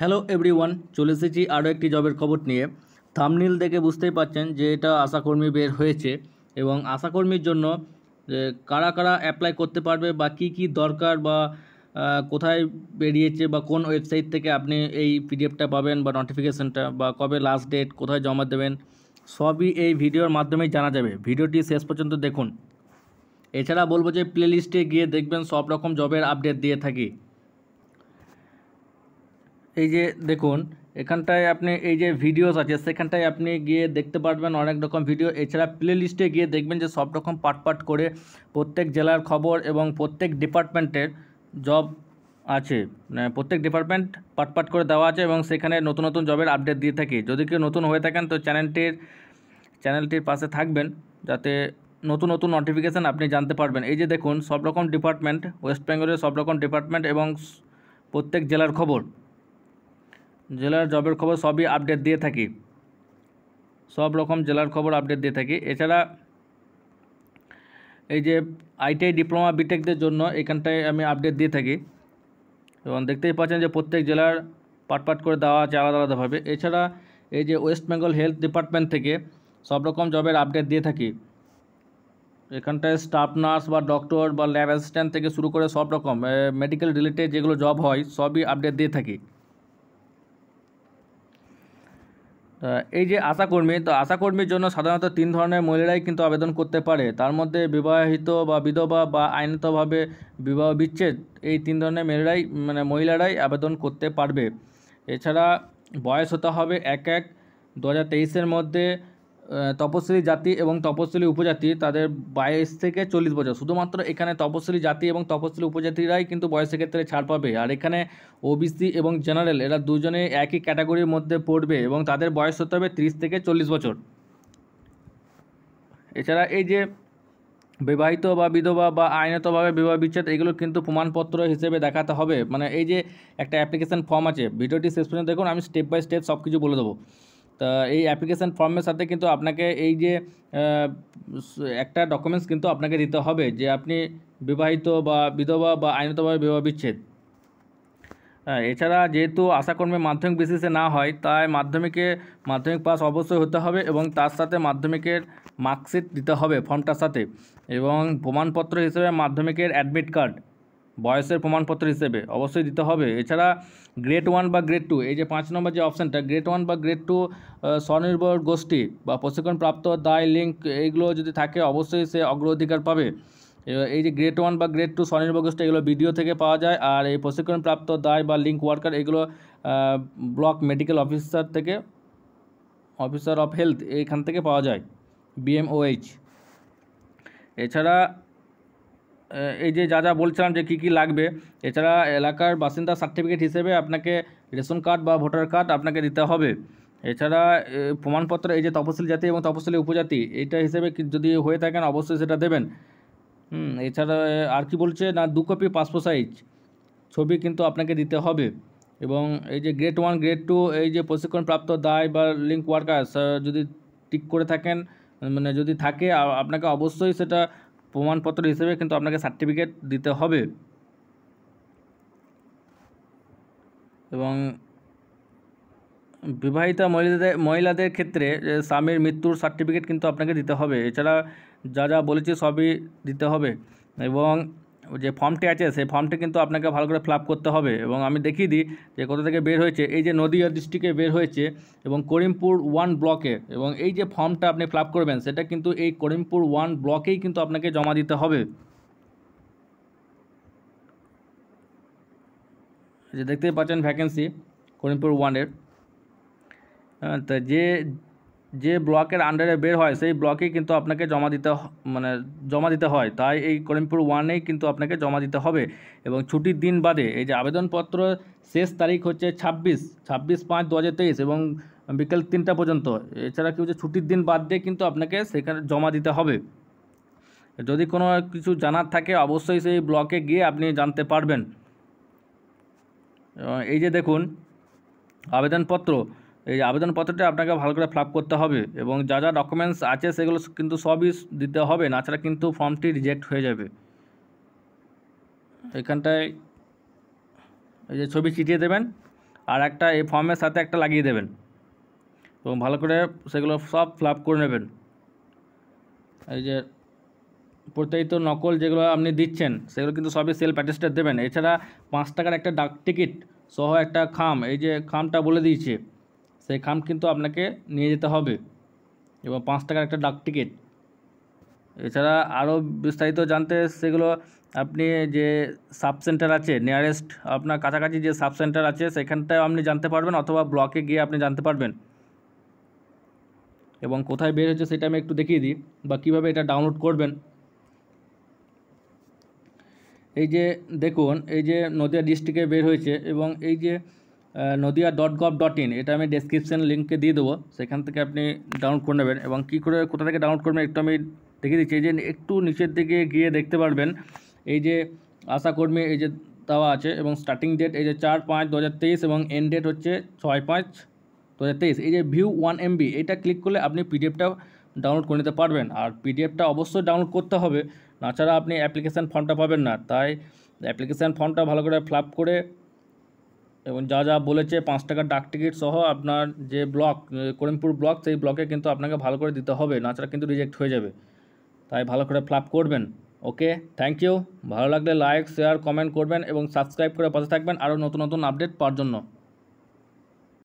hello everyone চলে এসেছি আরও একটি জবের খবর নিয়ে থামনিল দেখে বুঝতেই পারছেন যে এটা আশাকর্মী বের হয়েছে এবং আশাকর্মীর জন্য কারা কারা অ্যাপ্লাই করতে পারবে বা কী কী দরকার বা কোথায় বেরিয়েছে বা কোন ওয়েবসাইট থেকে আপনি এই পিডিএফটা পাবেন বা নোটিফিকেশানটা বা কবে লাস্ট ডেট কোথায় জমা দেবেন সবই এই ভিডিওর মাধ্যমেই জানা যাবে ভিডিওটি শেষ পর্যন্ত দেখুন এছাড়া বলবো যে প্লেলিস্টে গিয়ে দেখবেন সব রকম জবের আপডেট দিয়ে থাকি এই যে দেখুন এখানটায় আপনি এই যে ভিডিওস আছে সেখানটায় আপনি গিয়ে দেখতে পারবেন অনেক রকম ভিডিও এছাড়া প্লে লিস্টে গিয়ে দেখবেন যে সব রকম পার্ট পার্ট করে প্রত্যেক জেলার খবর এবং প্রত্যেক ডিপার্টমেন্টের জব আছে মানে প্রত্যেক ডিপার্টমেন্ট পার্ট পার্ট করে দেওয়া আছে এবং সেখানে নতুন নতুন জবের আপডেট দিয়ে থাকি যদি কেউ নতুন হয়ে থাকেন তো চ্যানেলটির চ্যানেলটির পাশে থাকবেন যাতে নতুন নতুন নোটিফিকেশান আপনি জানতে পারবেন এই যে দেখুন সব রকম ডিপার্টমেন্ট ওয়েস্ট বেঙ্গলের সব রকম ডিপার্টমেন্ট এবং প্রত্যেক জেলার খবর জেলার জবের খবর সবই আপডেট দিয়ে থাকি সব রকম জেলার খবর আপডেট দিয়ে থাকি এছাড়া এই যে আইটিআই ডিপ্লোমা বিটেকদের জন্য এখানটায় আমি আপডেট দিয়ে থাকি এবং দেখতেই পাচ্ছেন যে প্রত্যেক জেলার পাট পাট করে দেওয়া আছে আলাদা আলাদাভাবে এছাড়া এই যে ওয়েস্ট বেঙ্গল হেলথ ডিপার্টমেন্ট থেকে সব রকম জবের আপডেট দিয়ে থাকি এখানটায় স্টাফ নার্স বা ডক্টর বা ল্যাব অ্যাসিস্ট্যান্ট থেকে শুরু করে সব রকম মেডিকেল রিলেটেড যেগুলো জব হয় সবই আপডেট দিয়ে থাকি এই যে আশাকর্মী তো আশাকর্মীর জন্য সাধারণত তিন ধরনের মহিলারাই কিন্তু আবেদন করতে পারে তার মধ্যে বিবাহিত বা বিধবা বা আইনতভাবে বিবাহ বিচ্ছেদ এই তিন ধরনের মেয়েরাই মানে মহিলারাই আবেদন করতে পারবে এছাড়া বয়স হতে হবে এক এক দু হাজার তেইশের মধ্যে তপশিলি জাতি এবং তপশিলি উপজাতি তাদের বাইশ থেকে চল্লিশ বছর শুধুমাত্র এখানে তপশিলি জাতি এবং তপশিলি উপজাতিরাই কিন্তু বয়সের ক্ষেত্রে ছাড় পাবে আর এখানে ওবিসি এবং জেনারেল এরা দুজনে একই ক্যাটাগরির মধ্যে পড়বে এবং তাদের বয়স হতে হবে ত্রিশ থেকে চল্লিশ বছর এছাড়া এই যে বিবাহিত বা বিধবা বা আইনতভাবে বিবাহ বিচ্ছেদ এগুলো কিন্তু প্রমাণপত্র হিসেবে দেখাতে হবে মানে এই যে একটা অ্যাপ্লিকেশান ফর্ম আছে ভিডিওটি শেষ পর্যন্ত দেখুন আমি স্টেপ বাই স্টেপ সব কিছু বলে দেবো তা এই অ্যাপ্লিকেশান ফর্মের সাথে কিন্তু আপনাকে এই যে একটা ডকুমেন্টস কিন্তু আপনাকে দিতে হবে যে আপনি বিবাহিত বা বিধবা বা আইনতভাবে বিবাহ বিচ্ছেদ হ্যাঁ, এছাড়া যেহেতু আশাকর্মী মাধ্যমিক বেসিসে না হয় তাই মাধ্যমিকে মাধ্যমিক পাস অবশ্যই হতে হবে এবং তার সাথে মাধ্যমিকের মার্কশিট দিতে হবে ফর্মটার সাথে এবং প্রমাণপত্র হিসেবে মাধ্যমিকের অ্যাডমিট কার্ড বয়সের প্রমাণপত্র হিসেবে অবশ্যই দিতে হবে এছাড়া গ্রেড ওয়ান বা গ্রেড টু এই যে পাঁচ নম্বর যে অপশানটা গ্রেড ওয়ান বা গ্রেড টু স্বনির্ভর গোষ্ঠী বা প্রশিক্ষণপ্রাপ্ত দায় লিঙ্ক এইগুলো যদি থাকে অবশ্যই সে অগ্রাধিকার পাবে এই যে গ্রেড ওয়ান বা গ্রেড টু স্বনির্ভর গোষ্ঠী এগুলো বিডিও থেকে পাওয়া যায় আর এই প্রশিক্ষণপ্রাপ্ত দায় বা লিঙ্ক ওয়ার্কার এগুলো ব্লক মেডিকেল অফিসার থেকে অফিসার অফ হেলথ এইখান থেকে পাওয়া যায় বিএমওএইচ এছাড়া এই যে যা যা বলছিলাম যে কী কী লাগবে এছাড়া এলাকার বাসিন্দা সার্টিফিকেট হিসেবে আপনাকে রেশন কার্ড বা ভোটার কার্ড আপনাকে দিতে হবে এছাড়া প্রমাণপত্র এই যে তপশিলি জাতি এবং তপশিলি উপজাতি এটা হিসেবে যদি হয়ে থাকেন অবশ্যই সেটা দেবেন এছাড়া আর কি বলছে না দু কপি পাসপোর্ট সাইজ ছবি কিন্তু আপনাকে দিতে হবে এবং এই যে গ্রেড ওয়ান গ্রেড টু এই যে প্রশিক্ষণপ্রাপ্ত দায় বা লিঙ্ক ওয়ার্কার যদি টিক করে থাকেন মানে যদি থাকে আপনাকে অবশ্যই সেটা প্রমাণপত্র হিসেবে কিন্তু আপনাকে সার্টিফিকেট দিতে হবে এবং বিবাহিতা মহিলাদের মহিলাদের ক্ষেত্রে স্বামীর মৃত্যুর সার্টিফিকেট কিন্তু আপনাকে দিতে হবে এছাড়া যা যা বলেছি সবই দিতে হবে এবং যে ফর্মটি আছে সেই ফর্মটি কিন্তু আপনাকে ভালো করে ফ্লাপ করতে হবে এবং আমি দেখিয়ে দিই যে কোথা থেকে বের হয়েছে এই যে নদীয়া ডিস্ট্রিক্টে বের হয়েছে এবং করিমপুর ওয়ান ব্লকে এবং এই যে ফর্মটা আপনি ফ্লাপ করবেন সেটা কিন্তু এই করিমপুর ওয়ান ব্লকেই কিন্তু আপনাকে জমা দিতে হবে যে দেখতেই পাচ্ছেন ভ্যাকেন্সি করিমপুর ওয়ানের তা যে যে ব্লকের আন্ডারে বের হয় সেই ব্লকে কিন্তু আপনাকে জমা দিতে মানে জমা দিতে হয় তাই এই করিমপুর ওয়ানেই কিন্তু আপনাকে জমা দিতে হবে এবং ছুটির দিন বাদে এই যে আবেদনপত্র শেষ তারিখ হচ্ছে ছাব্বিশ ছাব্বিশ পাঁচ দু এবং বিকেল তিনটা পর্যন্ত এছাড়া কি হচ্ছে ছুটির দিন বাদ দিয়ে কিন্তু আপনাকে সেখানে জমা দিতে হবে যদি কোনো কিছু জানার থাকে অবশ্যই সেই ব্লকে গিয়ে আপনি জানতে পারবেন এই যে দেখুন আবেদনপত্র এই আবেদনপত্রটি আপনাকে ভালো করে ফ্লাপ করতে হবে এবং যা যা ডকুমেন্টস আছে সেগুলো কিন্তু সবই দিতে হবে নাছাড়া কিন্তু ফর্মটি রিজেক্ট হয়ে যাবে এখানটায় এই যে ছবি চিটিয়ে দেবেন আর একটা এই ফর্মের সাথে একটা লাগিয়ে দেবেন এবং ভালো করে সেগুলো সব ফ্লাপ করে নেবেন এই যে প্রত্যায়িত নকল যেগুলো আপনি দিচ্ছেন সেগুলো কিন্তু সবই সেলফ অ্যাটেস্টেড দেবেন এছাড়া পাঁচ টাকার একটা ডাক টিকিট সহ একটা খাম এই যে খামটা বলে দিয়েছে সেই খাম কিন্তু আপনাকে নিয়ে যেতে হবে এবং পাঁচ টাকার একটা ডাক টিকিট এছাড়া আরও বিস্তারিত জানতে সেগুলো আপনি যে সাব সেন্টার আছে নিয়ারেস্ট আপনার কাছাকাছি যে সাব সেন্টার আছে সেখানটায় আপনি জানতে পারবেন অথবা ব্লকে গিয়ে আপনি জানতে পারবেন এবং কোথায় বের হচ্ছে সেটা আমি একটু দেখিয়ে দিই বা কিভাবে এটা ডাউনলোড করবেন এই যে দেখুন এই যে নদিয়া ডিস্ট্রিক্টে বের হয়েছে এবং এই যে Nadia dot gov dot in এটা আমি ডেসক্রিপশান লিঙ্কে দিয়ে দেবো সেখান থেকে আপনি ডাউনলোড করে নেবেন এবং কী করে কোথা থেকে ডাউনলোড করবেন একটু আমি দেখে দিচ্ছি এই যে একটু নিচের দিকে গিয়ে দেখতে পারবেন এই যে আশাকর্মী এই যে দেওয়া আছে এবং স্টার্টিং ডেট এই যে চার পাঁচ দু এবং এন্ড ডেট হচ্ছে ছয় পাঁচ দু এই যে ভিউ ওয়ান এমবি এটা ক্লিক করলে আপনি পিডিএফটা ডাউনলোড করে নিতে পারবেন আর পিডিএফটা অবশ্যই ডাউনলোড করতে হবে নাছাড়া আপনি অ্যাপ্লিকেশান ফর্মটা পাবেন না তাই অ্যাপ্লিকেশান ফর্মটা ভালো করে ফ্লাপ করে এবং যা যা বলেছে পাঁচ টাকার ডাক টিকিট সহ আপনার যে ব্লক করিমপুর ব্লক সেই ব্লকে কিন্তু আপনাকে ভালো করে দিতে হবে নাচারা কিন্তু রিজেক্ট হয়ে যাবে তাই ভালো করে ফ্লাপ করবেন ওকে থ্যাংক ইউ ভালো লাগলে লাইক শেয়ার কমেন্ট করবেন এবং সাবস্ক্রাইব করে পাশে থাকবেন আরও নতুন নতুন আপডেট পাওয়ার জন্য